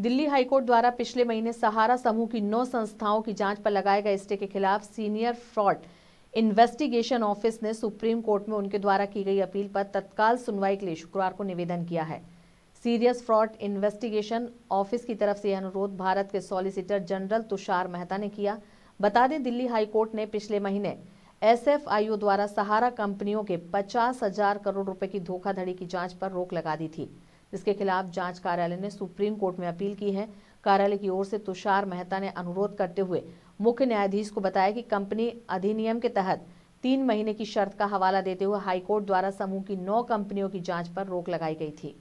Delhi high court द्वारा पिछले महीने सहारा समूह की नौ संस्थाओं की जांच पर लगाए गए स्टे के खिलाफ सीनियर फ्रॉड इन्वेस्टिगेशन ऑफिस ने सुप्रीम कोर्ट में उनके द्वारा की गई अपील पर तत्काल सुनवाई के लिए शुक्रवार को निवेदन किया है सीरियस फ्रॉड इन्वेस्टिगेशन ऑफिस की तरफ से यह अनुरोध भारत के सॉलिसिटर जनरल तुषार मेहता ने किया बता दें दिल्ली हाईकोर्ट ने पिछले महीने एस द्वारा सहारा कंपनियों के पचास हजार करोड़ रुपए की धोखाधड़ी की जांच पर रोक लगा दी थी जिसके खिलाफ जांच कार्यालय ने सुप्रीम कोर्ट में अपील की है कार्यालय की ओर से तुषार मेहता ने अनुरोध करते हुए मुख्य न्यायाधीश को बताया कि कंपनी अधिनियम के तहत तीन महीने की शर्त का हवाला देते हुए हाईकोर्ट द्वारा समूह की नौ कंपनियों की जांच पर रोक लगाई गई थी